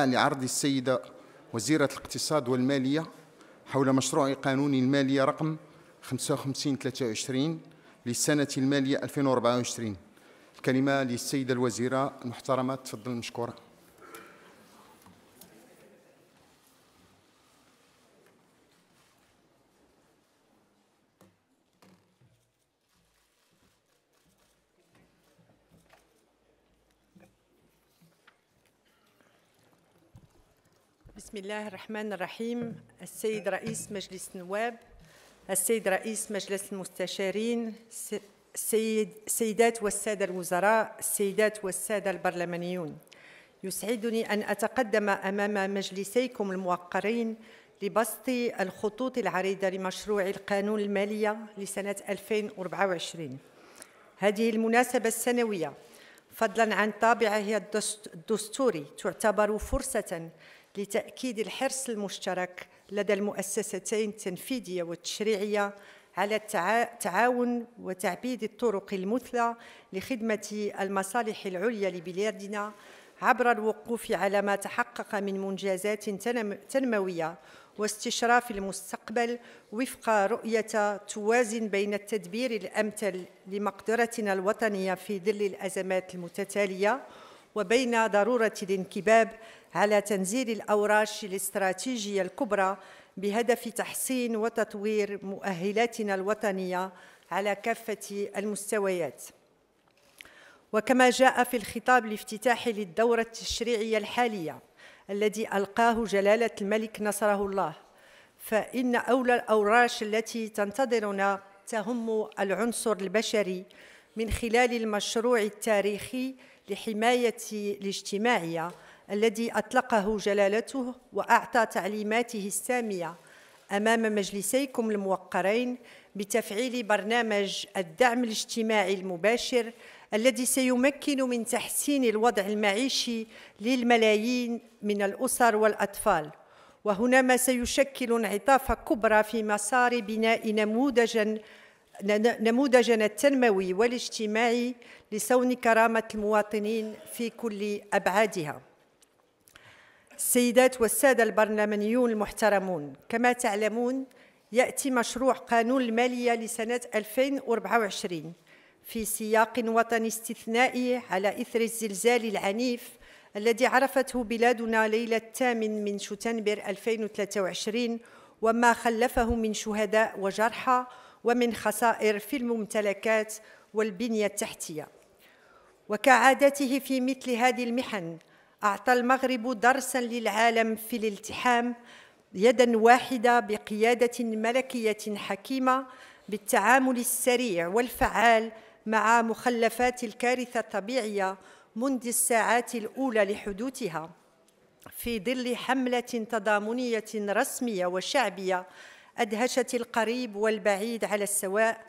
لعرض السيدة وزيرة الاقتصاد والمالية حول مشروع قانون المالية رقم 5523 للسنة المالية 2024 الكلمة للسيدة الوزيرة المحترمة تفضل مشكورة بسم الله الرحمن الرحيم السيد رئيس مجلس النواب السيد رئيس مجلس المستشارين السيد السيدات والسادة الوزراء السيدات والسادة البرلمانيون يسعدني أن أتقدم أمام مجلسيكم الموقرين لبسط الخطوط العريضة لمشروع القانون المالية لسنة 2024 هذه المناسبة السنوية فضلا عن طابعها الدستوري تعتبر فرصة لتأكيد الحرص المشترك لدى المؤسستين التنفيذية والتشريعية على التعاون وتعبيد الطرق المثلى لخدمة المصالح العليا لبلادنا عبر الوقوف على ما تحقق من منجزات تنموية واستشراف المستقبل وفق رؤية توازن بين التدبير الأمثل لمقدرتنا الوطنية في ظل الأزمات المتتالية وبين ضرورة الانكباب على تنزيل الأوراش الاستراتيجية الكبرى بهدف تحسين وتطوير مؤهلاتنا الوطنية على كافة المستويات وكما جاء في الخطاب الافتتاحي للدورة التشريعية الحالية الذي ألقاه جلالة الملك نصره الله فإن أولى الأوراش التي تنتظرنا تهم العنصر البشري من خلال المشروع التاريخي لحماية الاجتماعية الذي أطلقه جلالته وأعطى تعليماته السامية أمام مجلسيكم الموقرين بتفعيل برنامج الدعم الاجتماعي المباشر الذي سيمكن من تحسين الوضع المعيشي للملايين من الأسر والأطفال وهنا ما سيشكل انعطافا كبرى في مسار بناء نموذجاً نموذجنا التنموي والاجتماعي لصون كرامة المواطنين في كل أبعادها السيدات والسادة البرلمانيون المحترمون كما تعلمون يأتي مشروع قانون المالية لسنة 2024 في سياق وطني استثنائي على إثر الزلزال العنيف الذي عرفته بلادنا ليلة الثامن من شتنبر 2023 وما خلفه من شهداء وجرحى ومن خسائر في الممتلكات والبنية التحتية وكعادته في مثل هذه المحن أعطى المغرب درسا للعالم في الالتحام يدا واحدة بقيادة ملكية حكيمة بالتعامل السريع والفعال مع مخلفات الكارثة الطبيعية منذ الساعات الأولى لحدوثها في ظل حملة تضامنية رسمية وشعبية أدهشت القريب والبعيد على السواء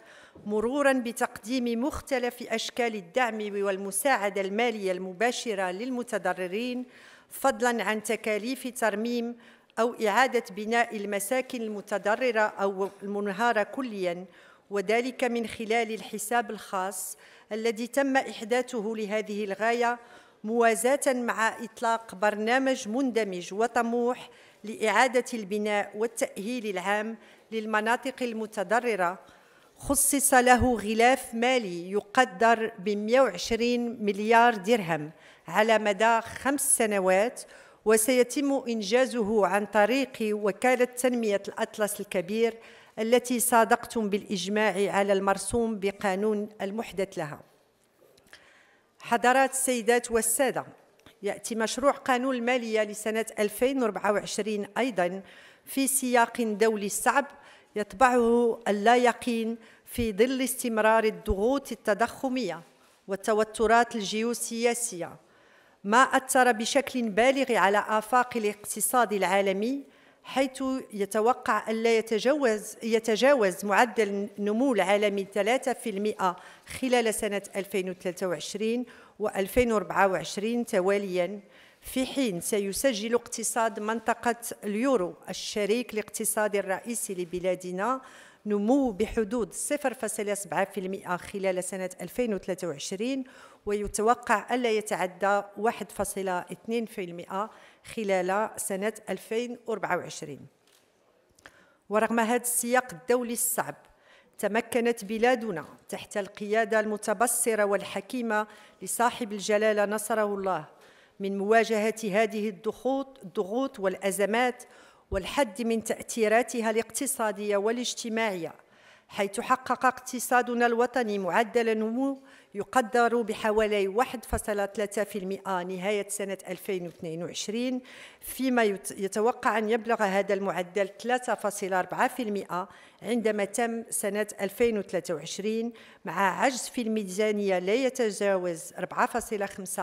مرورا بتقديم مختلف اشكال الدعم والمساعده الماليه المباشره للمتضررين فضلا عن تكاليف ترميم او اعاده بناء المساكن المتضرره او المنهاره كليا وذلك من خلال الحساب الخاص الذي تم احداثه لهذه الغايه موازاه مع اطلاق برنامج مندمج وطموح لإعادة البناء والتأهيل العام للمناطق المتضررة خصص له غلاف مالي يقدر ب 120 مليار درهم على مدى خمس سنوات وسيتم إنجازه عن طريق وكالة تنمية الأطلس الكبير التي صادقتم بالإجماع على المرسوم بقانون المحدث لها. حضرات السيدات والسادة يأتي مشروع قانون المالية لسنة 2024 أيضا في سياق دولي صعب يتبعه اللا يقين في ظل استمرار الضغوط التضخمية والتوترات الجيوسياسية ما أثر بشكل بالغ على آفاق الاقتصاد العالمي حيث يتوقع ألا يتجاوز, يتجاوز معدل النمو العالمي 3% خلال سنة 2023 و2024 توالياً في حين سيسجل اقتصاد منطقة اليورو الشريك الاقتصادي الرئيسي لبلادنا نمو بحدود 0.7% خلال سنة 2023 ويتوقع ألا يتعدى 1.2% خلال سنة 2024 ورغم هذا السياق الدولي الصعب تمكنت بلادنا تحت القيادة المتبصرة والحكيمة لصاحب الجلالة نصره الله من مواجهة هذه الضغوط, والأزمات والحد من تأثيراتها الاقتصادية والاجتماعية حيث حقق اقتصادنا الوطني معدل نمو يقدر بحوالي 1.3% نهاية سنة 2022 فيما يتوقع أن يبلغ هذا المعدل 3.4% عندما تم سنة 2023 مع عجز في الميزانية لا يتجاوز 4.5%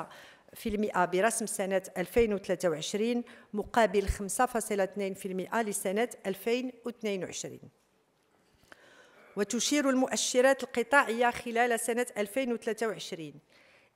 في المئة برسم سنة 2023 مقابل 5.2% لسنة 2022 وتشير المؤشرات القطاعية خلال سنة 2023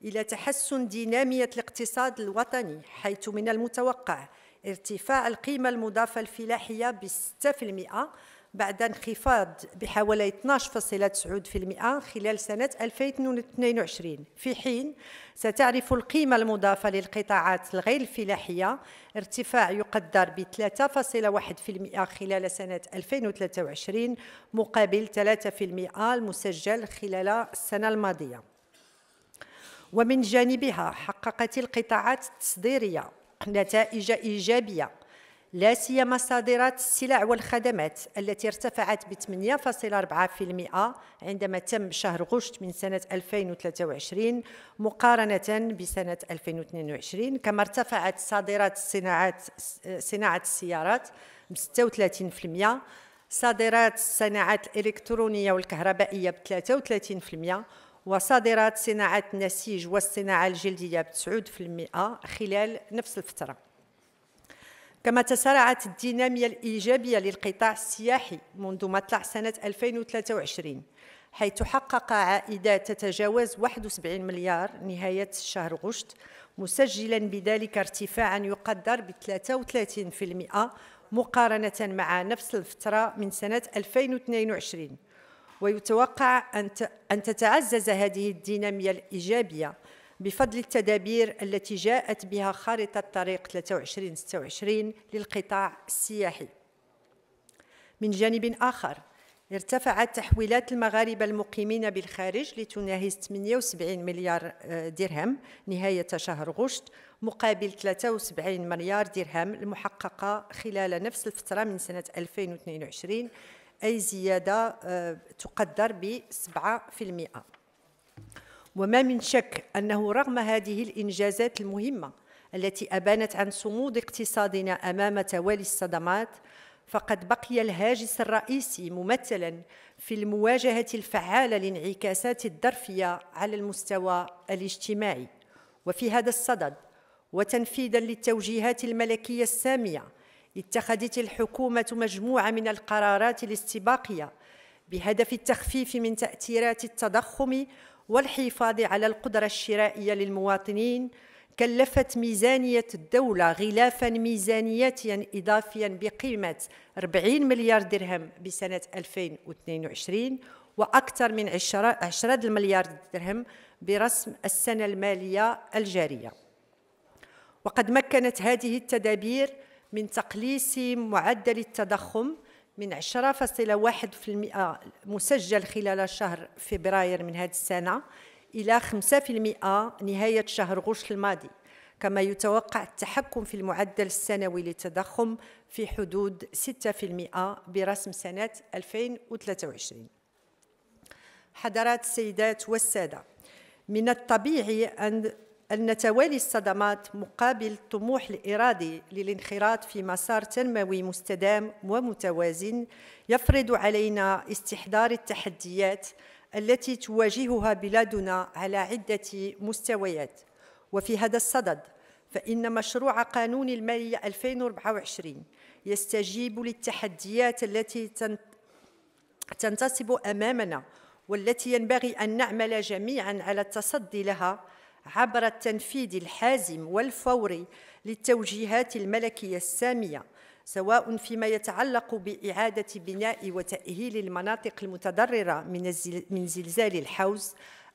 إلى تحسن دينامية الاقتصاد الوطني حيث من المتوقع ارتفاع القيمة المضافة الفلاحية ب 6% بعد انخفاض بحوالي 12.9% خلال سنة 2022 في حين ستعرف القيمة المضافة للقطاعات الغير الفلاحية ارتفاع يقدر ب 3.1% خلال سنة 2023 مقابل 3% المسجل خلال السنة الماضية ومن جانبها حققت القطاعات التصديرية نتائج إيجابية لا سيما صادرات السلع والخدمات التي ارتفعت ب 8.4% عندما تم شهر غشت من سنة 2023 مقارنة بسنة 2022 كما ارتفعت صادرات صناعة السيارات ب 36% صادرات الصناعات الإلكترونية والكهربائية ب 33% وصادرات صناعة النسيج والصناعة الجلدية ب 9% خلال نفس الفترة كما تسارعت الدينامية الإيجابية للقطاع السياحي منذ مطلع سنة 2023 حيث حقق عائدات تتجاوز 71 مليار نهاية شهر غشت مسجلا بذلك ارتفاعا يقدر ب 33% مقارنة مع نفس الفترة من سنة 2022 ويتوقع أن تتعزز هذه الدينامية الإيجابية بفضل التدابير التي جاءت بها خارطة طريق 23-26 للقطاع السياحي من جانب آخر ارتفعت تحويلات المغاربة المقيمين بالخارج لتناهز 78 مليار آه، درهم نهاية شهر غشت مقابل 73 مليار درهم المحققة خلال نفس الفترة من سنة 2022 أي زيادة آه، تقدر ب 7% وما من شك أنه رغم هذه الإنجازات المهمة التي أبانت عن صمود اقتصادنا أمام توالي الصدمات فقد بقي الهاجس الرئيسي ممثلا في المواجهة الفعالة لانعكاسات الظرفية على المستوى الاجتماعي وفي هذا الصدد وتنفيذا للتوجيهات الملكية السامية اتخذت الحكومة مجموعة من القرارات الاستباقية بهدف التخفيف من تأثيرات التضخم والحفاظ على القدرة الشرائية للمواطنين كلفت ميزانية الدولة غلافا ميزانياتيا إضافيا بقيمة 40 مليار درهم بسنة 2022 وأكثر من 10 مليار درهم برسم السنة المالية الجارية وقد مكنت هذه التدابير من تقليص معدل التضخم من 10.1% مسجل خلال شهر فبراير من هذه السنة إلى 5% نهاية شهر غشت الماضي كما يتوقع التحكم في المعدل السنوي للتضخم في حدود 6% برسم سنة 2023 حضرات السيدات والسادة من الطبيعي أن أن توالي الصدمات مقابل الطموح الإرادي للانخراط في مسار تنموي مستدام ومتوازن يفرض علينا استحضار التحديات التي تواجهها بلادنا على عدة مستويات وفي هذا الصدد فإن مشروع قانون المالية 2024 يستجيب للتحديات التي تنتصب أمامنا والتي ينبغي أن نعمل جميعا على التصدي لها عبر التنفيذ الحازم والفوري للتوجيهات الملكية السامية سواء فيما يتعلق بإعادة بناء وتأهيل المناطق المتضررة من زلزال الحوز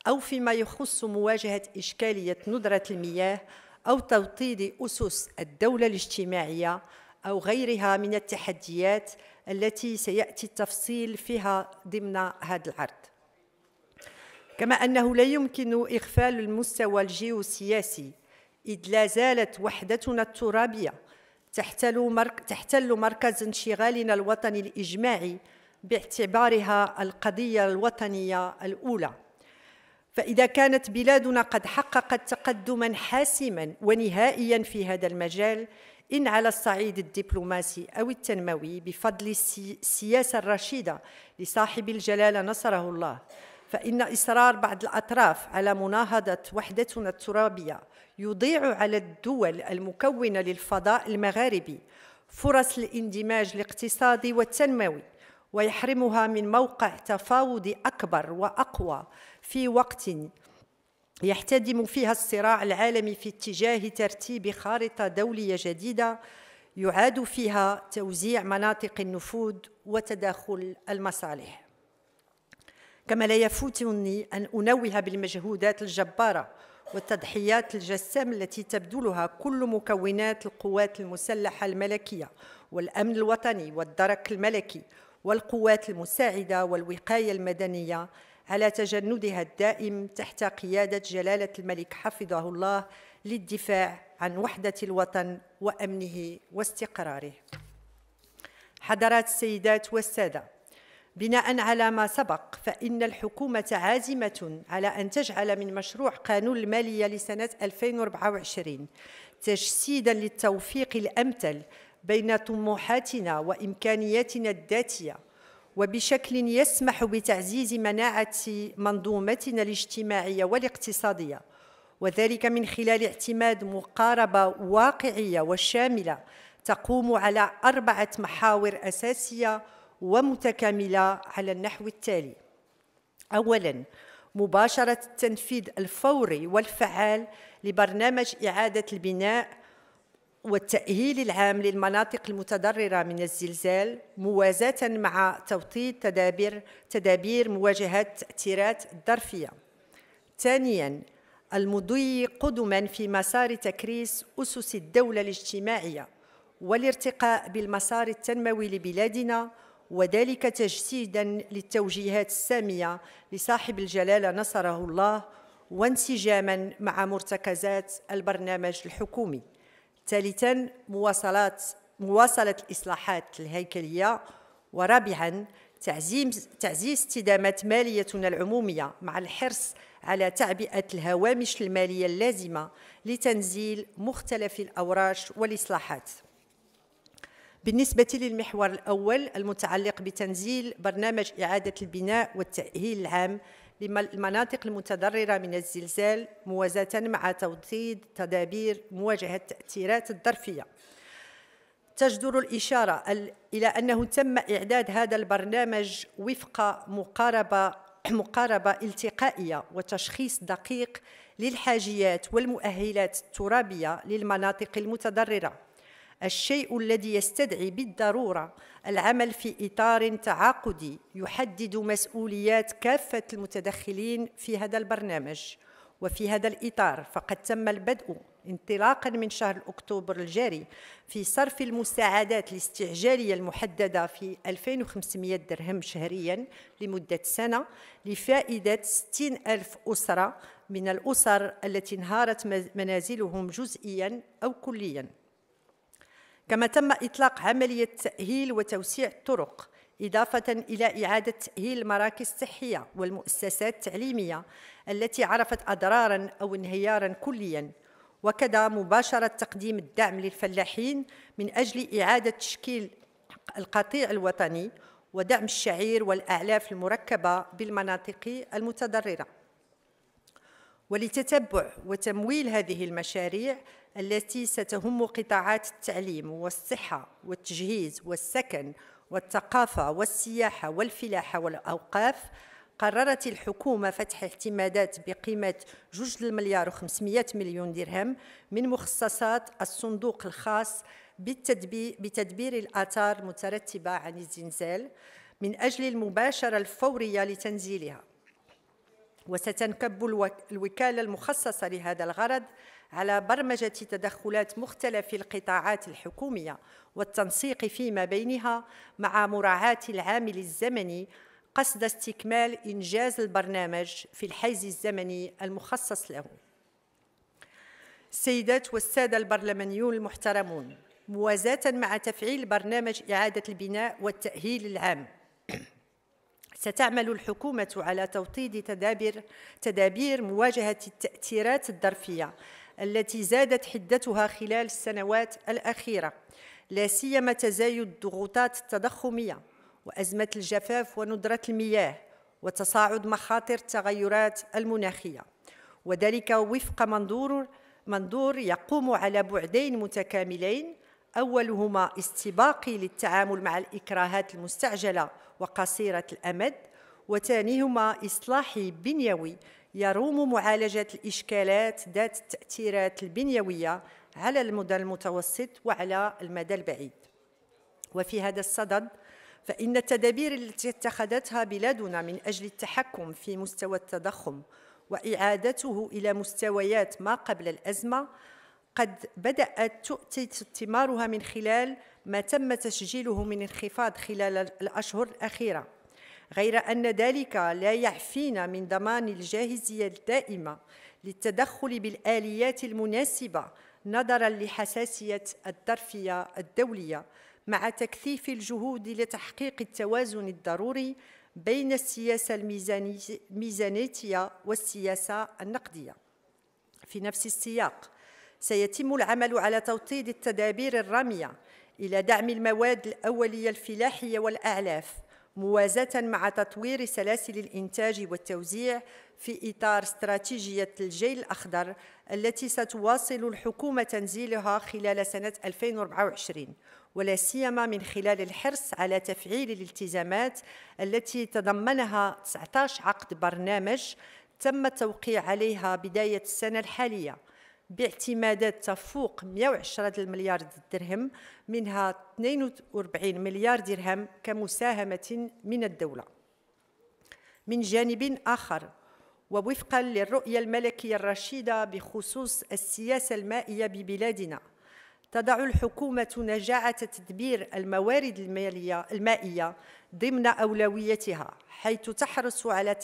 أو فيما يخص مواجهة إشكالية ندرة المياه أو توطيد أسس الدولة الاجتماعية أو غيرها من التحديات التي سيأتي التفصيل فيها ضمن هذا العرض كما أنه لا يمكن إغفال المستوى الجيوسياسي إذ لا زالت وحدتنا الترابية تحتل مركز انشغالنا الوطني الإجماعي باعتبارها القضية الوطنية الأولى فإذا كانت بلادنا قد حققت تقدما حاسما ونهائيا في هذا المجال إن على الصعيد الدبلوماسي أو التنموي بفضل السياسة الرشيدة لصاحب الجلالة نصره الله فإن إصرار بعض الأطراف على مناهضة وحدتنا الترابية يضيع على الدول المكونة للفضاء المغاربي فرص الاندماج الاقتصادي والتنموي ويحرمها من موقع تفاوض أكبر وأقوى في وقت يحتدم فيها الصراع العالمي في اتجاه ترتيب خارطة دولية جديدة يعاد فيها توزيع مناطق النفوذ وتداخل المصالح كما لا يفوتني أن أنوه بالمجهودات الجبارة والتضحيات الجسام التي تبذلها كل مكونات القوات المسلحة الملكية والأمن الوطني والدرك الملكي والقوات المساعدة والوقاية المدنية على تجندها الدائم تحت قيادة جلالة الملك حفظه الله للدفاع عن وحدة الوطن وأمنه واستقراره. حضرات السيدات والسادة بناء على ما سبق فإن الحكومة عازمة على أن تجعل من مشروع قانون المالية لسنة 2024 تجسيدا للتوفيق الأمثل بين طموحاتنا وإمكانياتنا الذاتية وبشكل يسمح بتعزيز مناعة منظومتنا الاجتماعية والاقتصادية وذلك من خلال اعتماد مقاربة واقعية وشاملة تقوم على أربعة محاور أساسية ومتكاملة على النحو التالي أولا مباشرة التنفيذ الفوري والفعال لبرنامج إعادة البناء والتأهيل العام للمناطق المتضررة من الزلزال موازاة مع توطيد تدابير تدابير مواجهة التأثيرات الظرفية. ثانياً المضي قدماً في مسار تكريس أسس الدولة الاجتماعية والارتقاء بالمسار التنموي لبلادنا وذلك تجسيدا للتوجيهات السامية لصاحب الجلالة نصره الله وانسجاما مع مرتكزات البرنامج الحكومي ثالثا مواصلات مواصلة الإصلاحات الهيكلية ورابعا تعزيز تعزيز استدامة ماليتنا العمومية مع الحرص على تعبئة الهوامش المالية اللازمة لتنزيل مختلف الأوراش والإصلاحات بالنسبة للمحور الأول المتعلق بتنزيل برنامج إعادة البناء والتأهيل العام للمناطق المتضررة من الزلزال موازاة مع توطيد تدابير مواجهة التأثيرات الظرفية تجدر الإشارة إلى أنه تم إعداد هذا البرنامج وفق مقاربة مقاربة التقائية وتشخيص دقيق للحاجيات والمؤهلات الترابية للمناطق المتضررة الشيء الذي يستدعي بالضروره العمل في اطار تعاقدي يحدد مسؤوليات كافه المتدخلين في هذا البرنامج وفي هذا الاطار فقد تم البدء انطلاقا من شهر اكتوبر الجاري في صرف المساعدات الاستعجاليه المحدده في 2500 درهم شهريا لمده سنه لفائده 60 الف اسره من الاسر التي انهارت منازلهم جزئيا او كليا كما تم إطلاق عملية تأهيل وتوسيع الطرق إضافة إلى إعادة تأهيل المراكز الصحية والمؤسسات التعليمية التي عرفت أضرارا أو انهيارا كليا وكذا مباشرة تقديم الدعم للفلاحين من أجل إعادة تشكيل القطيع الوطني ودعم الشعير والأعلاف المركبة بالمناطق المتضررة ولتتبع وتمويل هذه المشاريع التي ستهم قطاعات التعليم والصحة والتجهيز والسكن والثقافة والسياحة والفلاحة والأوقاف قررت الحكومة فتح اعتمادات بقيمة جوج المليار وخمسمائة مليون درهم من مخصصات الصندوق الخاص بتدبير الآثار المترتبة عن الزلزال من أجل المباشرة الفورية لتنزيلها وستنكب الوكالة المخصصة لهذا الغرض على برمجة تدخلات مختلف القطاعات الحكومية والتنسيق فيما بينها مع مراعاة العامل الزمني قصد استكمال إنجاز البرنامج في الحيز الزمني المخصص له السيدات والسادة البرلمانيون المحترمون موازاة مع تفعيل برنامج إعادة البناء والتأهيل العام ستعمل الحكومة على توطيد تدابير تدابير مواجهة التأثيرات الظرفية التي زادت حدتها خلال السنوات الأخيرة لا سيما تزايد الضغوطات التضخمية وأزمة الجفاف وندرة المياه وتصاعد مخاطر التغيرات المناخية وذلك وفق منظور منظور يقوم على بعدين متكاملين أولهما استباقي للتعامل مع الإكراهات المستعجلة وقصيرة الأمد وثانيهما إصلاحي بنيوي يروم معالجة الإشكالات ذات التأثيرات البنيوية على المدى المتوسط وعلى المدى البعيد وفي هذا الصدد فإن التدابير التي اتخذتها بلادنا من أجل التحكم في مستوى التضخم وإعادته إلى مستويات ما قبل الأزمة قد بدأت تؤتي ثمارها من خلال ما تم تسجيله من انخفاض خلال الأشهر الأخيرة غير أن ذلك لا يعفينا من ضمان الجاهزية الدائمة للتدخل بالآليات المناسبة نظرا لحساسية الترفية الدولية مع تكثيف الجهود لتحقيق التوازن الضروري بين السياسة الميزانية والسياسة النقدية في نفس السياق سيتم العمل على توطيد التدابير الرامية إلى دعم المواد الأولية الفلاحية والأعلاف موازاة مع تطوير سلاسل الإنتاج والتوزيع في إطار استراتيجية الجيل الأخضر التي ستواصل الحكومة تنزيلها خلال سنة 2024 ولا سيما من خلال الحرص على تفعيل الالتزامات التي تضمنها 19 عقد برنامج تم التوقيع عليها بداية السنة الحالية باعتمادات تفوق 110 مليار درهم منها 42 مليار درهم كمساهمة من الدولة من جانب آخر ووفقا للرؤية الملكية الرشيدة بخصوص السياسة المائية ببلادنا تضع الحكومة نجاعة تدبير الموارد المالية المائية ضمن أولويتها حيث تحرص على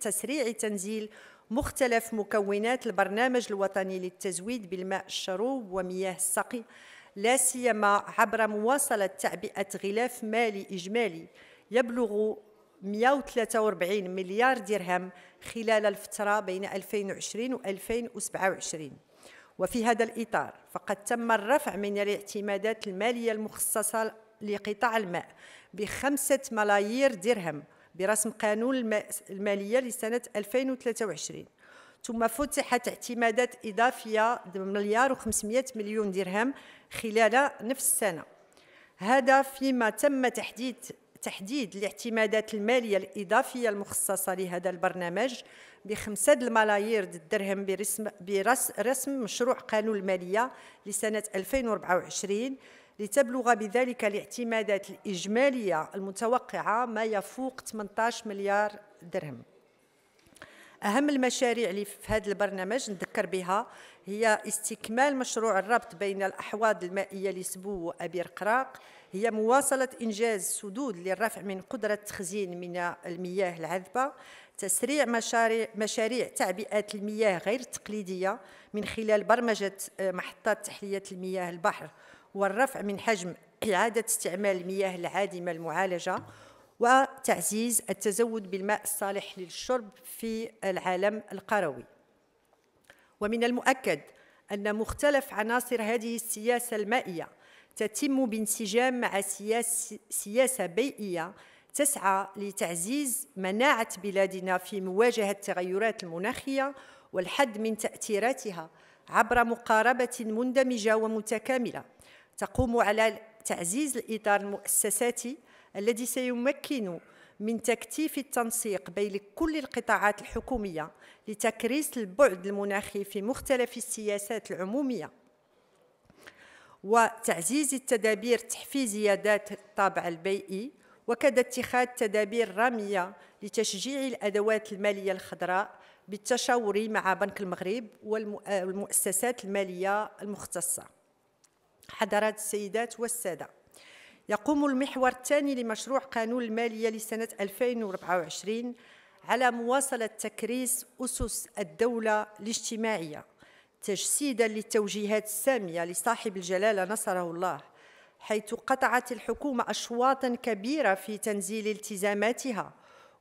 تسريع تنزيل مختلف مكونات البرنامج الوطني للتزويد بالماء الشروب ومياه السقي لا سيما عبر مواصلة تعبئة غلاف مالي إجمالي يبلغ 143 مليار درهم خلال الفترة بين 2020 و 2027 وفي هذا الإطار فقد تم الرفع من الاعتمادات المالية المخصصة لقطاع الماء بخمسة ملايير درهم برسم قانون المالية لسنة 2023 ثم فتحت اعتمادات إضافية بمليار و500 مليون درهم خلال نفس السنة هذا فيما تم تحديد تحديد الاعتمادات المالية الإضافية المخصصة لهذا البرنامج بخمسة الملايير الدرهم برسم, برسم مشروع قانون المالية لسنة 2024 لتبلغ بذلك الاعتمادات الإجمالية المتوقعة ما يفوق 18 مليار درهم أهم المشاريع اللي في هذا البرنامج نذكر بها هي استكمال مشروع الربط بين الأحواض المائية لسبو وأبي رقراق هي مواصلة إنجاز سدود للرفع من قدرة تخزين من المياه العذبة تسريع مشاريع, مشاريع تعبئة المياه غير التقليدية من خلال برمجة محطات تحلية المياه البحر والرفع من حجم إعادة استعمال المياه العادمة المعالجة وتعزيز التزود بالماء الصالح للشرب في العالم القروي ومن المؤكد أن مختلف عناصر هذه السياسة المائية تتم بانسجام مع سياسة بيئية تسعى لتعزيز مناعة بلادنا في مواجهة التغيرات المناخية والحد من تأثيراتها عبر مقاربة مندمجة ومتكاملة تقوم على تعزيز الإطار المؤسساتي الذي سيمكن من تكثيف التنسيق بين كل القطاعات الحكومية لتكريس البعد المناخي في مختلف السياسات العمومية وتعزيز التدابير التحفيزية ذات الطابع البيئي وكذا اتخاذ تدابير رامية لتشجيع الأدوات المالية الخضراء بالتشاور مع بنك المغرب والمؤسسات المالية المختصة حضرات السيدات والسادة يقوم المحور الثاني لمشروع قانون المالية لسنة 2024 على مواصلة تكريس أسس الدولة الاجتماعية تجسيدا للتوجيهات السامية لصاحب الجلالة نصره الله حيث قطعت الحكومة أشواطا كبيرة في تنزيل التزاماتها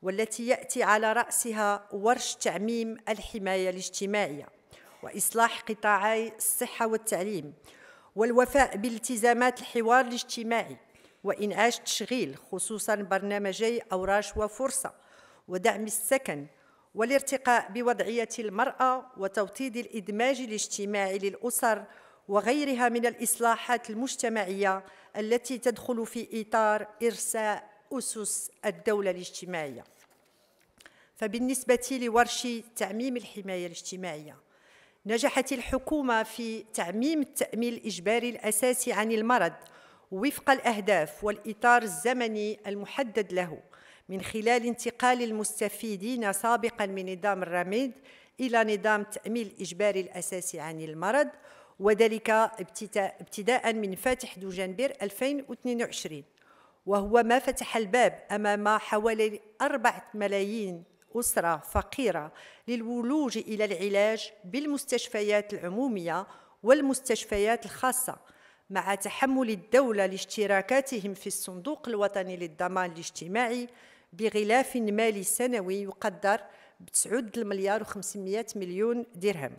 والتي يأتي على رأسها ورش تعميم الحماية الاجتماعية وإصلاح قطاعي الصحة والتعليم والوفاء بالتزامات الحوار الاجتماعي وإنعاش تشغيل خصوصا برنامجي أوراش وفرصة ودعم السكن والارتقاء بوضعية المرأة وتوطيد الإدماج الاجتماعي للأسر وغيرها من الإصلاحات المجتمعية التي تدخل في إطار إرساء أسس الدولة الاجتماعية فبالنسبة لورش تعميم الحماية الاجتماعية نجحت الحكومة في تعميم التأمين الإجباري الأساسي عن المرض وفق الأهداف والإطار الزمني المحدد له من خلال انتقال المستفيدين سابقا من نظام الرميد إلى نظام التأمين الإجباري الأساسي عن المرض وذلك ابتداء من فاتح دجنبر 2022 وهو ما فتح الباب أمام حوالي 4 ملايين أسرة فقيرة للولوج إلى العلاج بالمستشفيات العمومية والمستشفيات الخاصة مع تحمل الدولة لاشتراكاتهم في الصندوق الوطني للضمان الاجتماعي بغلاف مالي سنوي يقدر ب 9 مليار و500 مليون درهم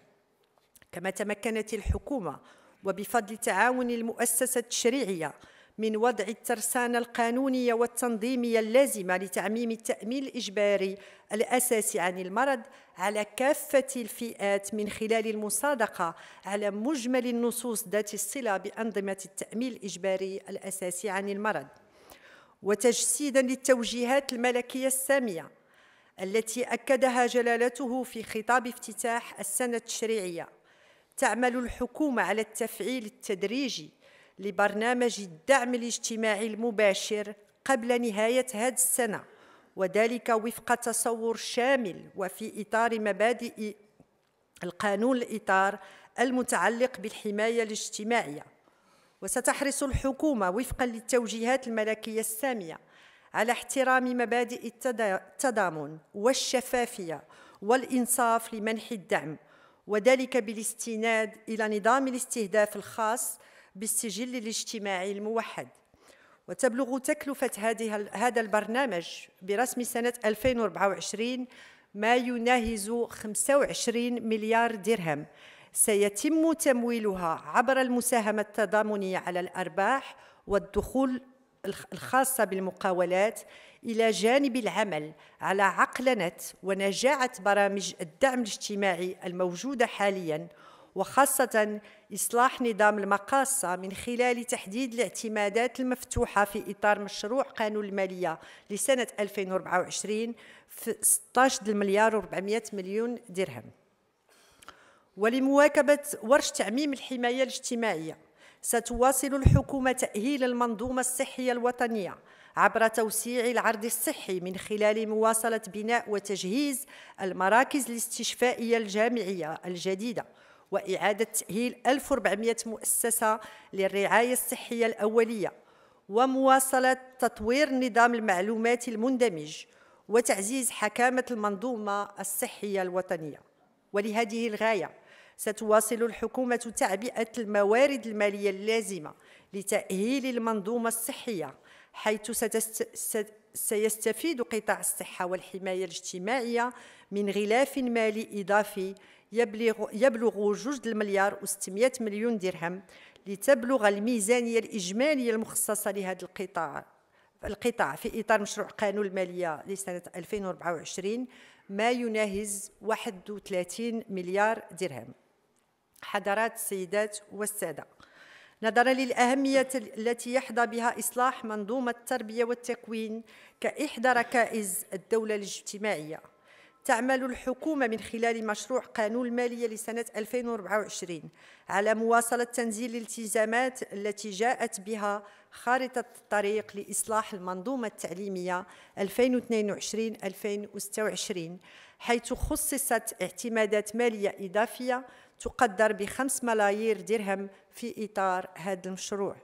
كما تمكنت الحكومة وبفضل تعاون المؤسسة التشريعية من وضع الترسانة القانونية والتنظيمية اللازمة لتعميم التأمين الإجباري الأساسي عن المرض على كافة الفئات من خلال المصادقة على مجمل النصوص ذات الصلة بأنظمة التأمين الإجباري الأساسي عن المرض وتجسيدا للتوجيهات الملكية السامية التي أكدها جلالته في خطاب افتتاح السنة التشريعية تعمل الحكومة على التفعيل التدريجي لبرنامج الدعم الاجتماعي المباشر قبل نهاية هذه السنة وذلك وفق تصور شامل وفي إطار مبادئ القانون الإطار المتعلق بالحماية الاجتماعية وستحرص الحكومة وفقا للتوجيهات الملكية السامية على احترام مبادئ التضامن والشفافية والإنصاف لمنح الدعم وذلك بالاستناد إلى نظام الاستهداف الخاص بالسجل الاجتماعي الموحد وتبلغ تكلفة هذا البرنامج برسم سنة 2024 ما يناهز 25 مليار درهم سيتم تمويلها عبر المساهمة التضامنية على الأرباح والدخول الخاصة بالمقاولات إلى جانب العمل على عقلنة ونجاعة برامج الدعم الاجتماعي الموجودة حالياً وخاصة إصلاح نظام المقاصة من خلال تحديد الاعتمادات المفتوحة في إطار مشروع قانون المالية لسنة 2024 في 16 مليار و400 مليون درهم ولمواكبة ورش تعميم الحماية الاجتماعية ستواصل الحكومة تأهيل المنظومة الصحية الوطنية عبر توسيع العرض الصحي من خلال مواصلة بناء وتجهيز المراكز الاستشفائية الجامعية الجديدة وإعادة تأهيل 1400 مؤسسة للرعاية الصحية الأولية ومواصلة تطوير النظام المعلوماتي المندمج وتعزيز حكامة المنظومة الصحية الوطنية ولهذه الغاية ستواصل الحكومة تعبئة الموارد المالية اللازمة لتأهيل المنظومة الصحية حيث ستست... سيستفيد قطاع الصحة والحماية الاجتماعية من غلاف مالي إضافي يبلغ, يبلغ جوج المليار و600 مليون درهم لتبلغ الميزانية الإجمالية المخصصة لهذا القطاع القطاع في إطار مشروع قانون المالية لسنة 2024 ما يناهز 31 مليار درهم حضرات السيدات والسادة نظرا للأهمية التي يحظى بها إصلاح منظومة التربية والتكوين كإحدى ركائز الدولة الاجتماعية تعمل الحكومة من خلال مشروع قانون المالية لسنة 2024 على مواصلة تنزيل الالتزامات التي جاءت بها خارطة الطريق لإصلاح المنظومة التعليمية 2022-2026 حيث خصصت اعتمادات مالية إضافية تقدر بخمس ملايير درهم في إطار هذا المشروع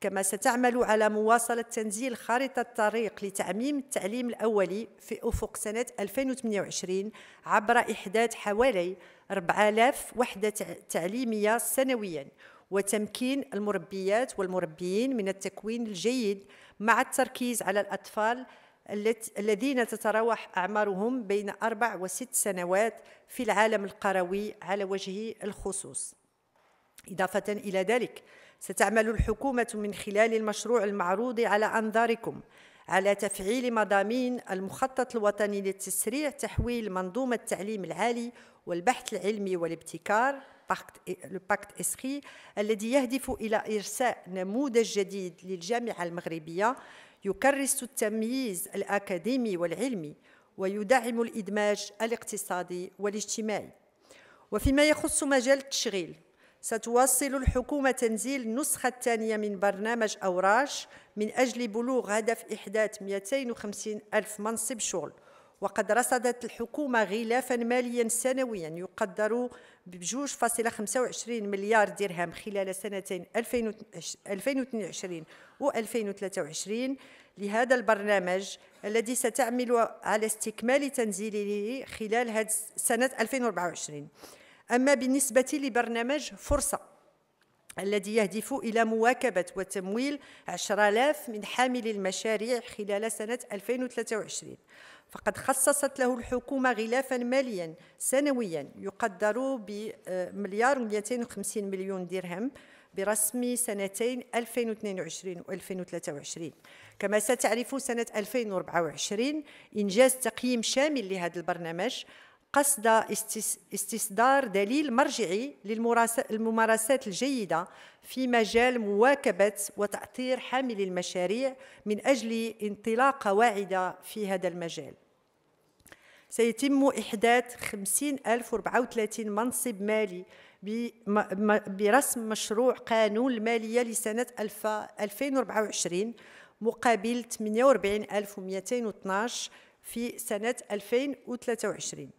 كما ستعمل على مواصلة تنزيل خارطة الطريق لتعميم التعليم الأولي في أفق سنة 2028 عبر إحداث حوالي 4000 وحدة تعليمية سنوياً وتمكين المربيات والمربيين من التكوين الجيد مع التركيز على الأطفال الذين تتراوح أعمارهم بين أربع وست سنوات في العالم القروي على وجه الخصوص إضافة إلى ذلك ستعمل الحكومة من خلال المشروع المعروض على أنظاركم على تفعيل مضامين المخطط الوطني للتسريع تحويل منظومة التعليم العالي والبحث العلمي والابتكار باكت إسخي الذي يهدف إلى إرساء نموذج جديد للجامعة المغربية يكرس التمييز الأكاديمي والعلمي ويدعم الإدماج الاقتصادي والاجتماعي وفيما يخص مجال التشغيل ستواصل الحكومة تنزيل النسخة الثانية من برنامج أوراش من أجل بلوغ هدف إحداث 250 ألف منصب شغل وقد رصدت الحكومة غلافا ماليا سنويا يقدر ب 2.25 مليار درهم خلال سنتين 2022 و 2023 لهذا البرنامج الذي ستعمل على استكمال تنزيله خلال سنة 2024 أما بالنسبة لبرنامج فرصة الذي يهدف إلى مواكبة وتمويل 10000 من حاملي المشاريع خلال سنة 2023 فقد خصصت له الحكومة غلافا ماليا سنويا يقدر بمليار 250 مليون درهم برسم سنتين 2022 و 2023 كما ستعرف سنة 2024 إنجاز تقييم شامل لهذا البرنامج قصد استصدار دليل مرجعي للممارسات الجيدة في مجال مواكبة وتأطير حامل المشاريع من أجل انطلاقة واعدة في هذا المجال سيتم إحداث 50034 منصب مالي برسم مشروع قانون المالية لسنة 2024 مقابل 48212 في سنة 2023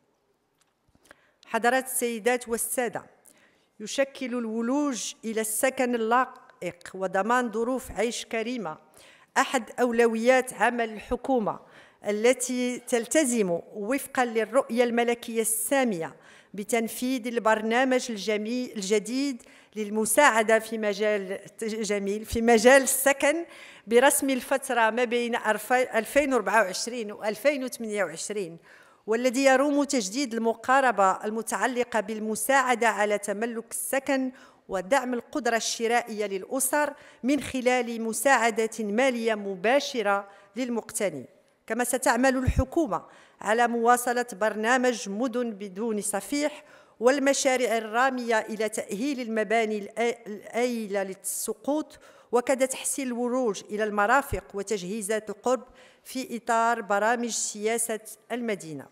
حضرات السيدات والسادة يشكل الولوج إلى السكن اللائق وضمان ظروف عيش كريمة أحد أولويات عمل الحكومة التي تلتزم وفقا للرؤية الملكية السامية بتنفيذ البرنامج الجديد للمساعدة في مجال جميل في مجال السكن برسم الفترة ما بين 2024 و 2028 والذي يروم تجديد المقاربة المتعلقة بالمساعدة على تملك السكن ودعم القدرة الشرائية للأسر من خلال مساعدة مالية مباشرة للمقتني كما ستعمل الحكومة على مواصلة برنامج مدن بدون صفيح والمشاريع الرامية إلى تأهيل المباني الآيلة للسقوط وكذا تحسين الولوج إلى المرافق وتجهيزات القرب في إطار برامج سياسة المدينة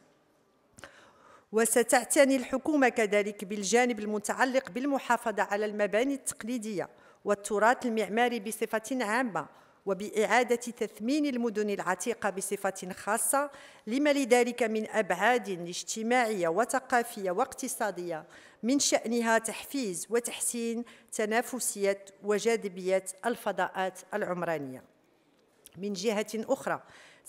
وستعتني الحكومة كذلك بالجانب المتعلق بالمحافظة على المباني التقليدية والتراث المعماري بصفة عامة وبإعادة تثمين المدن العتيقة بصفة خاصة لما لذلك من أبعاد اجتماعية وثقافية واقتصادية من شأنها تحفيز وتحسين تنافسية وجاذبية الفضاءات العمرانية من جهة أخرى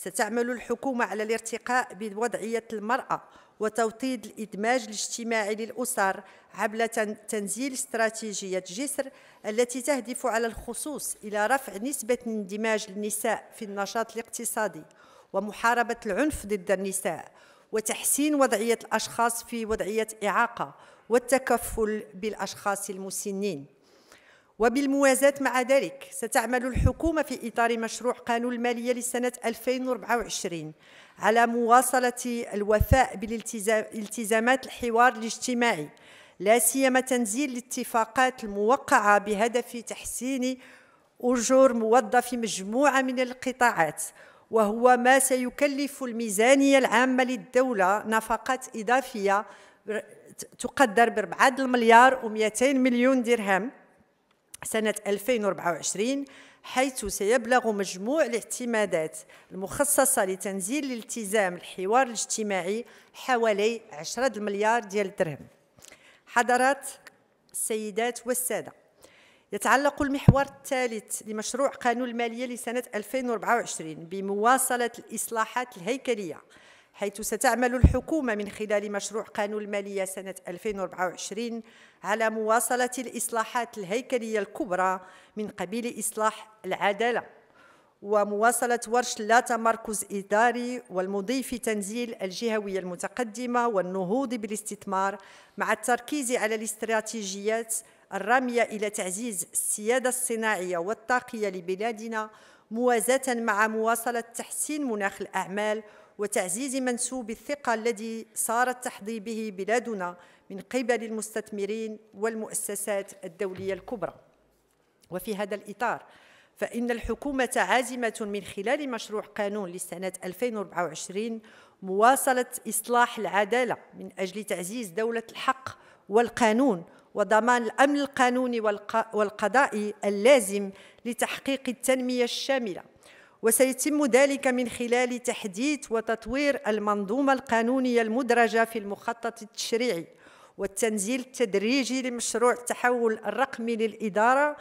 ستعمل الحكومة على الارتقاء بوضعية المرأة وتوطيد الإدماج الاجتماعي للأسر عبر تنزيل استراتيجية جسر التي تهدف على الخصوص إلى رفع نسبة اندماج النساء في النشاط الاقتصادي ومحاربة العنف ضد النساء وتحسين وضعية الأشخاص في وضعية إعاقة والتكفل بالأشخاص المسنين وبالموازاة مع ذلك ستعمل الحكومة في إطار مشروع قانون المالية لسنة 2024 على مواصلة الوفاء بالالتزامات الحوار الاجتماعي لا سيما تنزيل الاتفاقات الموقعة بهدف تحسين أجور موظفي مجموعة من القطاعات وهو ما سيكلف الميزانية العامة للدولة نفقات إضافية تقدر ب 4 مليار و200 مليون درهم سنة 2024 حيث سيبلغ مجموع الاعتمادات المخصصة لتنزيل الالتزام الحوار الاجتماعي حوالي 10 مليار ديال الدرهم حضرات السيدات والسادة يتعلق المحور الثالث لمشروع قانون المالية لسنة 2024 بمواصلة الإصلاحات الهيكلية حيث ستعمل الحكومة من خلال مشروع قانون المالية سنة 2024 على مواصلة الإصلاحات الهيكلية الكبرى من قبيل إصلاح العدالة ومواصلة ورش لا تمركز إداري والمضي في تنزيل الجهوية المتقدمة والنهوض بالاستثمار مع التركيز على الاستراتيجيات الرامية إلى تعزيز السيادة الصناعية والطاقية لبلادنا موازاة مع مواصلة تحسين مناخ الأعمال وتعزيز منسوب الثقة الذي صارت تحظي به بلادنا من قبل المستثمرين والمؤسسات الدولية الكبرى وفي هذا الإطار فإن الحكومة عازمة من خلال مشروع قانون لسنة 2024 مواصلة إصلاح العدالة من أجل تعزيز دولة الحق والقانون وضمان الأمن القانوني والقضائي اللازم لتحقيق التنمية الشاملة وسيتم ذلك من خلال تحديث وتطوير المنظومة القانونية المدرجة في المخطط التشريعي والتنزيل التدريجي لمشروع التحول الرقمي للإدارة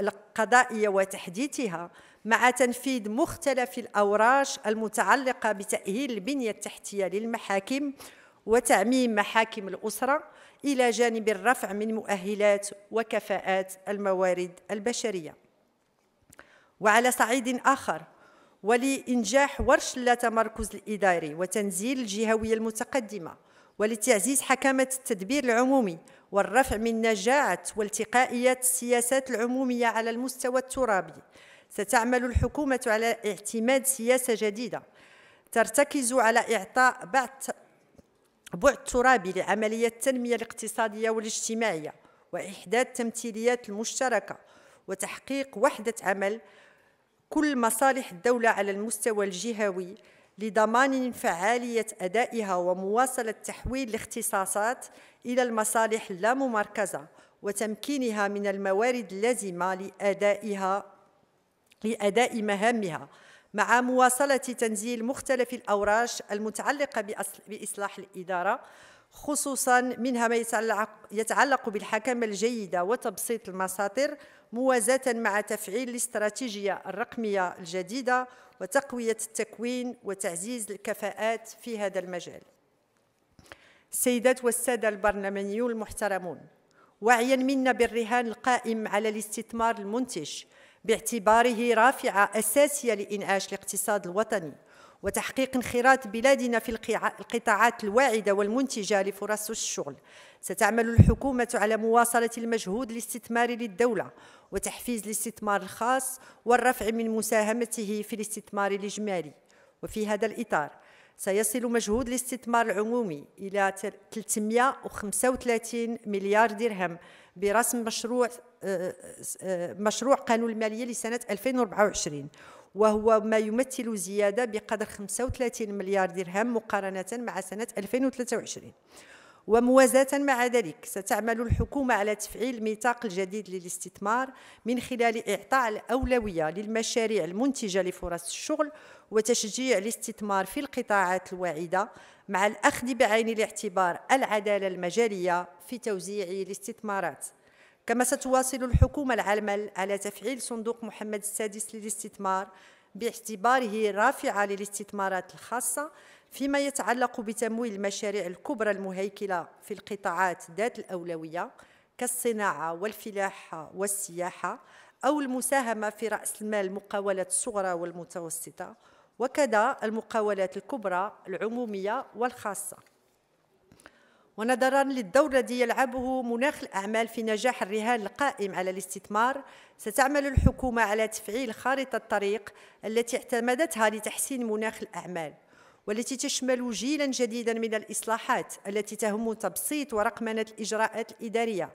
القضائية وتحديثها مع تنفيذ مختلف الأوراش المتعلقة بتأهيل البنية التحتية للمحاكم وتعميم محاكم الأسرة إلى جانب الرفع من مؤهلات وكفاءات الموارد البشرية وعلى صعيد آخر ولإنجاح ورش التمركز الإداري وتنزيل الجهوية المتقدمة ولتعزيز حكمة التدبير العمومي والرفع من نجاعة والتقائية السياسات العمومية على المستوى الترابي ستعمل الحكومة على اعتماد سياسة جديدة ترتكز على إعطاء بعد ترابي لعملية التنمية الاقتصادية والاجتماعية وإحداث تمثيليات المشتركة وتحقيق وحدة عمل كل مصالح الدولة على المستوى الجهوي لضمان فعالية أدائها ومواصلة تحويل الاختصاصات إلى المصالح اللامماركزة وتمكينها من الموارد اللازمة لأدائها لأداء مهامها مع مواصلة تنزيل مختلف الأوراش المتعلقة بإصلاح الإدارة خصوصا منها ما يتعلق بالحكمة الجيدة وتبسيط المساطر موازاة مع تفعيل الاستراتيجية الرقمية الجديدة وتقوية التكوين وتعزيز الكفاءات في هذا المجال السيدات والسادة البرلمانيون المحترمون وعيا منا بالرهان القائم على الاستثمار المنتج باعتباره رافعة أساسية لإنعاش الاقتصاد الوطني وتحقيق انخراط بلادنا في القطاعات الواعدة والمنتجة لفرص الشغل ستعمل الحكومة على مواصلة المجهود الاستثماري للدولة وتحفيز الاستثمار الخاص والرفع من مساهمته في الاستثمار الإجمالي وفي هذا الإطار سيصل مجهود الاستثمار العمومي إلى 335 مليار درهم برسم مشروع آه، آه، آه، مشروع قانون المالية لسنة 2024 وهو ما يمثل زيادة بقدر 35 مليار درهم مقارنة مع سنة 2023 وموازاة مع ذلك ستعمل الحكومة على تفعيل الميثاق الجديد للاستثمار من خلال إعطاء الأولوية للمشاريع المنتجة لفرص الشغل وتشجيع الاستثمار في القطاعات الواعدة مع الأخذ بعين الاعتبار العدالة المجالية في توزيع الاستثمارات كما ستواصل الحكومة العمل على تفعيل صندوق محمد السادس للاستثمار باعتباره رافعة للاستثمارات الخاصة فيما يتعلق بتمويل المشاريع الكبرى المهيكلة في القطاعات ذات الأولوية كالصناعة والفلاحة والسياحة أو المساهمة في رأس المال المقاولات الصغرى والمتوسطة وكذا المقاولات الكبرى العمومية والخاصة ونظرا للدور الذي يلعبه مناخ الأعمال في نجاح الرهان القائم على الاستثمار ستعمل الحكومة على تفعيل خارطة الطريق التي اعتمدتها لتحسين مناخ الأعمال والتي تشمل جيلا جديدا من الإصلاحات التي تهم تبسيط ورقمنة الإجراءات الإدارية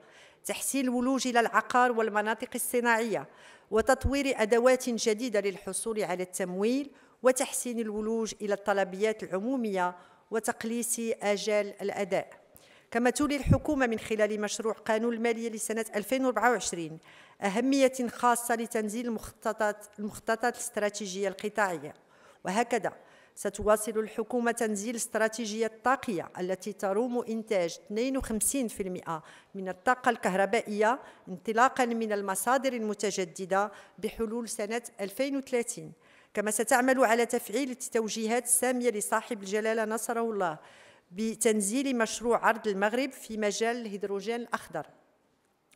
تحسين الولوج إلى العقار والمناطق الصناعية وتطوير أدوات جديدة للحصول على التمويل وتحسين الولوج إلى الطلبيات العمومية وتقليص آجال الأداء كما تولي الحكومة من خلال مشروع قانون المالية لسنة 2024 أهمية خاصة لتنزيل المخططات, المخططات الاستراتيجية القطاعية وهكذا ستواصل الحكومة تنزيل استراتيجية الطاقية التي تروم إنتاج 52% من الطاقة الكهربائية انطلاقا من المصادر المتجددة بحلول سنة 2030 كما ستعمل على تفعيل التوجيهات السامية لصاحب الجلالة نصره الله بتنزيل مشروع عرض المغرب في مجال الهيدروجين الأخضر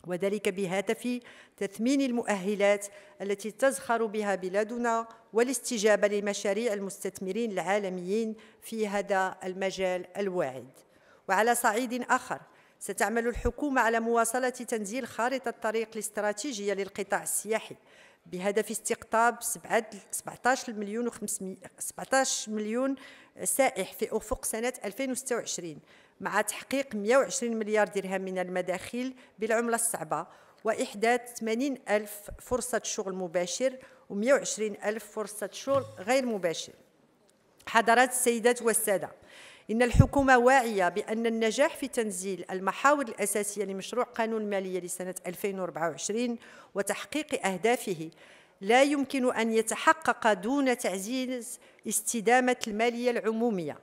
وذلك بهدف تثمين المؤهلات التي تزخر بها بلادنا والاستجابة لمشاريع المستثمرين العالميين في هذا المجال الواعد وعلى صعيد آخر ستعمل الحكومة على مواصلة تنزيل خارطة الطريق الاستراتيجية للقطاع السياحي بهدف استقطاب 17 مليون و500 17 مليون سائح في افق سنه 2026 مع تحقيق 120 مليار درهم من المداخيل بالعمله الصعبه وإحداث 80 ألف فرصة شغل مباشر و120 ألف فرصة شغل غير مباشر حضرات السيدات والسادة إن الحكومة واعية بأن النجاح في تنزيل المحاور الأساسية لمشروع قانون المالية لسنة 2024 وتحقيق أهدافه لا يمكن أن يتحقق دون تعزيز استدامة المالية العمومية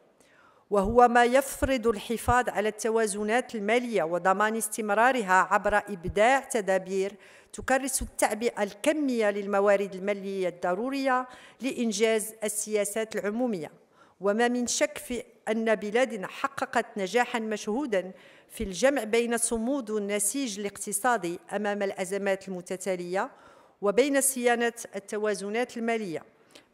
وهو ما يفرض الحفاظ على التوازنات المالية وضمان استمرارها عبر إبداع تدابير تكرس التعبئة الكمية للموارد المالية الضرورية لإنجاز السياسات العمومية وما من شك في أن بلادنا حققت نجاحا مشهودا في الجمع بين صمود النسيج الاقتصادي أمام الأزمات المتتالية وبين صيانة التوازنات المالية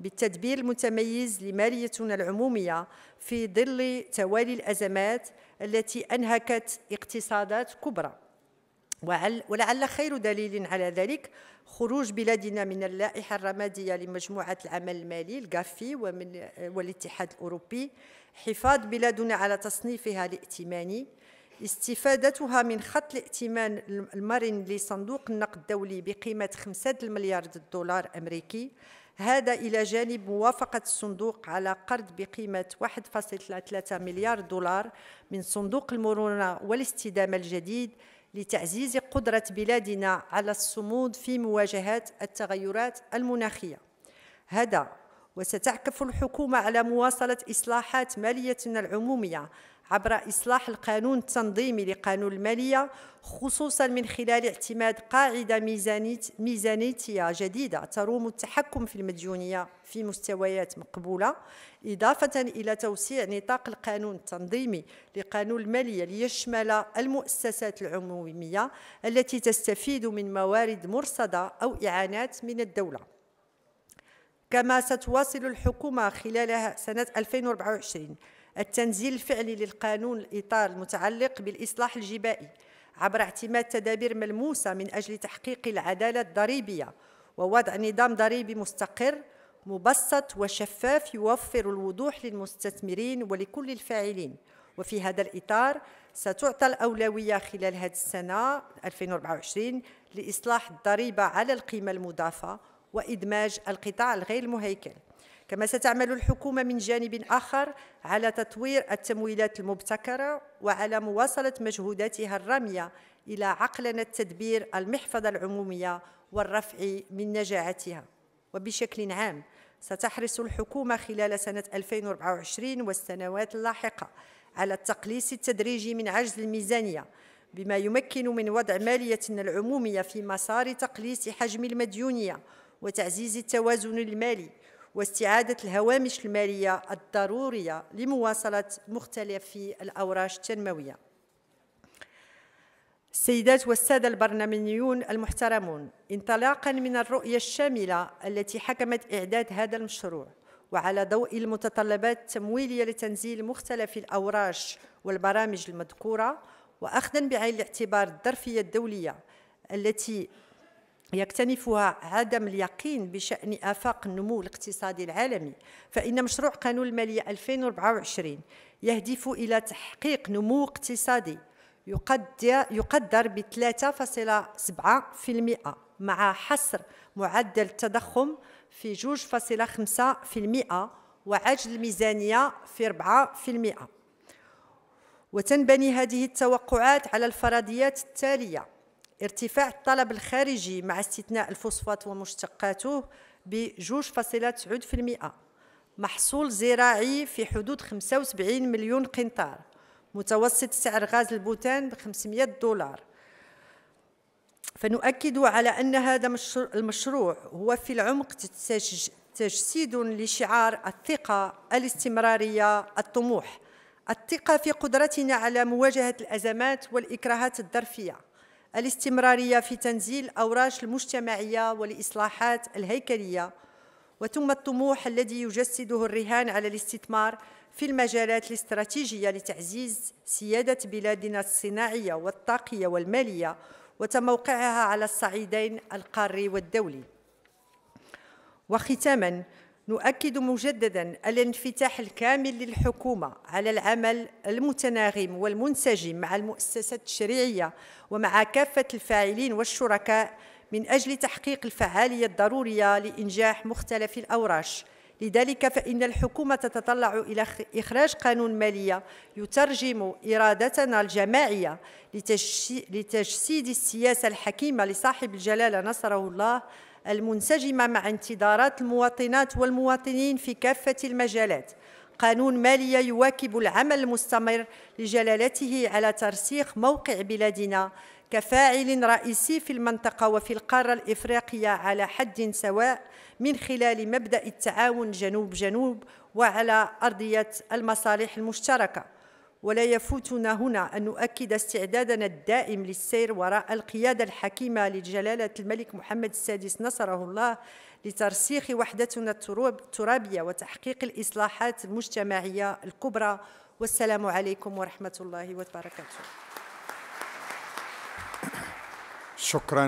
بالتدبير المتميز لماليتنا العمومية في ظل توالي الأزمات التي أنهكت اقتصادات كبرى ولعل خير دليل على ذلك خروج بلادنا من اللائحة الرمادية لمجموعة العمل المالي الجافي ومن والاتحاد الأوروبي حفاظ بلادنا على تصنيفها الائتماني استفادتها من خط الائتمان المرن لصندوق النقد الدولي بقيمة 5 مليار دولار أمريكي هذا إلى جانب موافقة الصندوق على قرض بقيمة 1.3 مليار دولار من صندوق المرونة والاستدامة الجديد لتعزيز قدرة بلادنا على الصمود في مواجهة التغيرات المناخية هذا وستعكف الحكومة على مواصلة إصلاحات ماليتنا العمومية عبر إصلاح القانون التنظيمي لقانون المالية خصوصا من خلال اعتماد قاعدة ميزانيتية جديدة تروم التحكم في المديونية في مستويات مقبولة إضافة إلى توسيع نطاق القانون التنظيمي لقانون المالية ليشمل المؤسسات العمومية التي تستفيد من موارد مرصدة أو إعانات من الدولة كما ستواصل الحكومة خلال سنة 2024 التنزيل الفعلي للقانون الإطار المتعلق بالإصلاح الجبائي عبر اعتماد تدابير ملموسة من أجل تحقيق العدالة الضريبية ووضع نظام ضريبي مستقر مبسط وشفاف يوفر الوضوح للمستثمرين ولكل الفاعلين وفي هذا الإطار ستعطى الأولوية خلال هذه السنة 2024 لإصلاح الضريبة على القيمة المضافة وإدماج القطاع الغير المهيكل كما ستعمل الحكومة من جانب آخر على تطوير التمويلات المبتكرة وعلى مواصلة مجهوداتها الرامية إلى عقلنة تدبير المحفظة العمومية والرفع من نجاعتها وبشكل عام ستحرص الحكومة خلال سنة 2024 والسنوات اللاحقة على التقليص التدريجي من عجز الميزانية بما يمكن من وضع ماليتنا العمومية في مسار تقليص حجم المديونية وتعزيز التوازن المالي واستعادة الهوامش المالية الضرورية لمواصلة مختلف الأوراش التنموية السيدات والسادة البرلمانيون المحترمون انطلاقا من الرؤية الشاملة التي حكمت إعداد هذا المشروع وعلى ضوء المتطلبات التمويلية لتنزيل مختلف الأوراش والبرامج المذكورة وأخذا بعين الاعتبار الظرفية الدولية التي يكتنفها عدم اليقين بشأن آفاق النمو الاقتصادي العالمي فإن مشروع قانون المالية 2024 يهدف إلى تحقيق نمو اقتصادي يقدر ب 3.7% مع حصر معدل التضخم في 2.5% وعجل الميزانية في 4% وتنبني هذه التوقعات على الفرضيات التالية ارتفاع الطلب الخارجي مع استثناء الفوسفات ومشتقاته ب 2.9% في المئة محصول زراعي في حدود 75 مليون قنطار متوسط سعر غاز البوتان ب 500 دولار فنؤكد على أن هذا المشروع هو في العمق تجسيد لشعار الثقة الاستمرارية الطموح الثقة في قدرتنا على مواجهة الأزمات والإكراهات الظرفية الاستمرارية في تنزيل أوراش المجتمعية والإصلاحات الهيكلية وثم الطموح الذي يجسده الرهان على الاستثمار في المجالات الاستراتيجية لتعزيز سيادة بلادنا الصناعية والطاقية والمالية وتموقعها على الصعيدين القاري والدولي وختاماً نؤكد مجددا الانفتاح الكامل للحكومة على العمل المتناغم والمنسجم مع المؤسسات التشريعية ومع كافة الفاعلين والشركاء من أجل تحقيق الفعالية الضرورية لإنجاح مختلف الأوراش لذلك فإن الحكومة تتطلع إلى إخراج قانون مالية يترجم إرادتنا الجماعية لتجسيد السياسة الحكيمة لصاحب الجلالة نصره الله المنسجمة مع انتظارات المواطنات والمواطنين في كافة المجالات قانون مالية يواكب العمل المستمر لجلالته على ترسيخ موقع بلادنا كفاعل رئيسي في المنطقة وفي القارة الإفريقية على حد سواء من خلال مبدأ التعاون جنوب جنوب وعلى أرضية المصالح المشتركة ولا يفوتنا هنا أن نؤكد استعدادنا الدائم للسير وراء القيادة الحكيمة لجلالة الملك محمد السادس نصره الله لترسيخ وحدتنا الترابية وتحقيق الإصلاحات المجتمعية الكبرى والسلام عليكم ورحمة الله وبركاته شكرا